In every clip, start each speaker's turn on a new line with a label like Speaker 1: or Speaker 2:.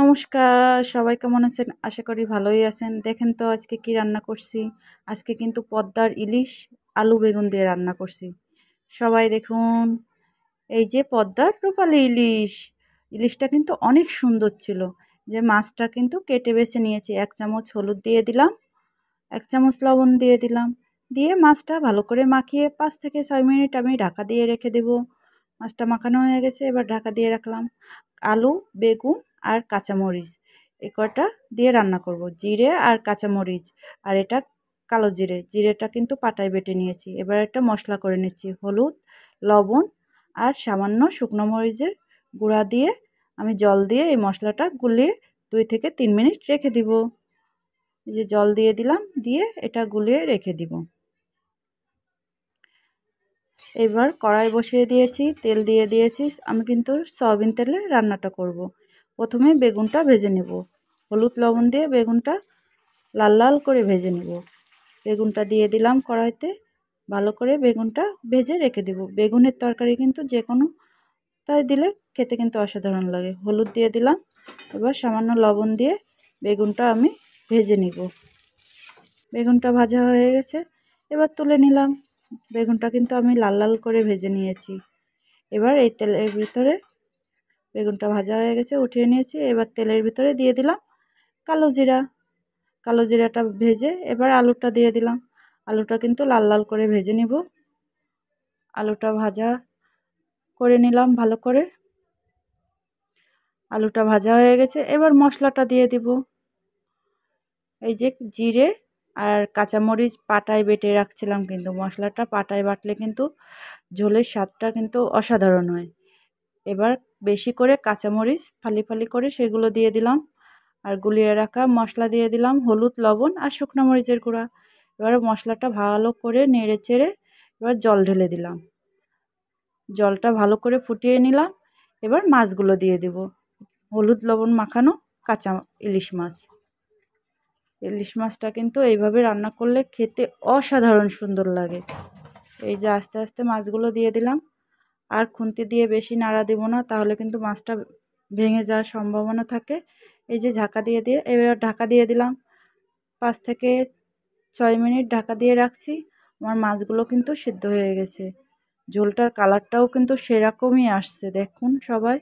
Speaker 1: নমস্কার সবাই কেমন আছেন আশা করি ভালোই আছেন দেখেন তো আজকে কি রান্না করছি আজকে কিন্তু পদ্মার ইলিশ আলু বেগুন দিয়ে রান্না করছি সবাই দেখুন এই যে পদ্মার রূপালি ইলিশ ইলিশটা কিন্তু অনেক সুন্দর ছিল যে মাছটা কিন্তু কেটে বেছে নিয়েছি এক চামচ হলুদ দিয়ে দিলাম এক চামচ লবণ দিয়ে দিলাম দিয়ে মাছটা ভালো করে মাখিয়ে পাঁচ থেকে ছয় মিনিট আমি ঢাকা দিয়ে রেখে দেব মাছটা মাখানো হয়ে গেছে এবার ঢাকা দিয়ে রাখলাম আলু বেগুন আর কাঁচামরিচ এ কটা দিয়ে রান্না করব জিরে আর কাঁচামরিচ আর এটা কালো জিরে জিরেটা কিন্তু পাটায় বেটে নিয়েছি এবার একটা মশলা করে নিচ্ছি হলুদ লবণ আর সামান্য শুকনো মরিচের গুঁড়া দিয়ে আমি জল দিয়ে এই মশলাটা গুলিয়ে দুই থেকে তিন মিনিট রেখে দিব যে জল দিয়ে দিলাম দিয়ে এটা গুলিয়ে রেখে দিব এবার কড়াই বসিয়ে দিয়েছি তেল দিয়ে দিয়েছি আমি কিন্তু সয়াবিন তেলে রান্নাটা করব। প্রথমে বেগুনটা ভেজে নেব হলুদ লবণ দিয়ে বেগুনটা লাল লাল করে ভেজে নেব বেগুনটা দিয়ে দিলাম কড়াইতে ভালো করে বেগুনটা ভেজে রেখে দেব বেগুনের তরকারি কিন্তু যে কোনো তাই দিলে খেতে কিন্তু অসাধারণ লাগে হলুদ দিয়ে দিলাম এবার সামান্য লবণ দিয়ে বেগুনটা আমি ভেজে নিব বেগুনটা ভাজা হয়ে গেছে এবার তুলে নিলাম বেগুনটা কিন্তু আমি লাল লাল করে ভেজে নিয়েছি এবার এই তেলের ভিতরে বেগুনটা ভাজা হয়ে গেছে উঠিয়ে নিয়েছি এবার তেলের ভিতরে দিয়ে দিলাম কালো জিরা কালো জিরাটা ভেজে এবার আলুটা দিয়ে দিলাম আলুটা কিন্তু লাল লাল করে ভেজে নিব আলুটা ভাজা করে নিলাম ভালো করে আলুটা ভাজা হয়ে গেছে এবার মশলাটা দিয়ে দিব এই যে জিরে আর কাঁচামরিচ পাটায় বেটে রাখছিলাম কিন্তু মশলাটা পাটায় বাটলে কিন্তু ঝোলের স্বাদটা কিন্তু অসাধারণ হয় এবার বেশি করে কাঁচামরিচ ফালি ফালি করে সেগুলো দিয়ে দিলাম আর গুলিয়ে রাখা মশলা দিয়ে দিলাম হলুদ লবণ আর শুকনো মরিচের গুঁড়া এবার মশলাটা ভালো করে নেড়ে চেড়ে এবার জল ঢেলে দিলাম জলটা ভালো করে ফুটিয়ে নিলাম এবার মাছগুলো দিয়ে দেব হলুদ লবণ মাখানো কাঁচা ইলিশ মাছ ইলিশ মাছটা কিন্তু এইভাবে রান্না করলে খেতে অসাধারণ সুন্দর লাগে এই যে আস্তে আস্তে মাছগুলো দিয়ে দিলাম আর খুন্তি দিয়ে বেশি নাড়া দেবো না তাহলে কিন্তু মাছটা ভেঙে যাওয়ার সম্ভাবনা থাকে এই যে ঢাকা দিয়ে দিয়ে এবার ঢাকা দিয়ে দিলাম পাঁচ থেকে ছয় মিনিট ঢাকা দিয়ে রাখছি আমার মাছগুলো কিন্তু সিদ্ধ হয়ে গেছে ঝোলটার কালারটাও কিন্তু সেরকমই আসছে দেখুন সবাই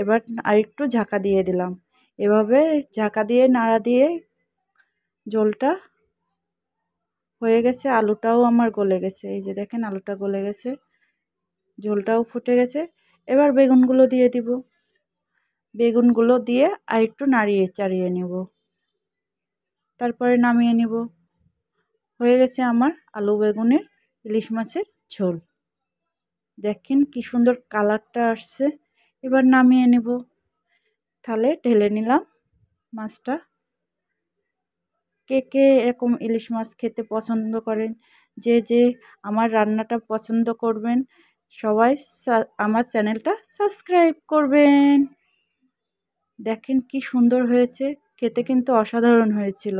Speaker 1: এবার আরেকটু ঝাঁকা দিয়ে দিলাম এভাবে ঝাঁকা দিয়ে নাড়া দিয়ে ঝোলটা হয়ে গেছে আলুটাও আমার গলে গেছে এই যে দেখেন আলুটা গলে গেছে ঝোলটাও ফুটে গেছে এবার বেগুনগুলো দিয়ে দিব বেগুনগুলো দিয়ে আর একটু নাড়িয়ে চাড়িয়ে নেব তারপরে নামিয়ে নেব হয়ে গেছে আমার আলু বেগুনের ইলিশ মাছের ঝোল দেখেন কি সুন্দর কালারটা আসছে এবার নামিয়ে নেব তাহলে ঢেলে নিলাম মাছটা কে কে এরকম ইলিশ মাছ খেতে পছন্দ করেন যে যে আমার রান্নাটা পছন্দ করবেন সবাই আমার চ্যানেলটা সাবস্ক্রাইব করবেন দেখেন কি সুন্দর হয়েছে খেতে কিন্তু অসাধারণ হয়েছিল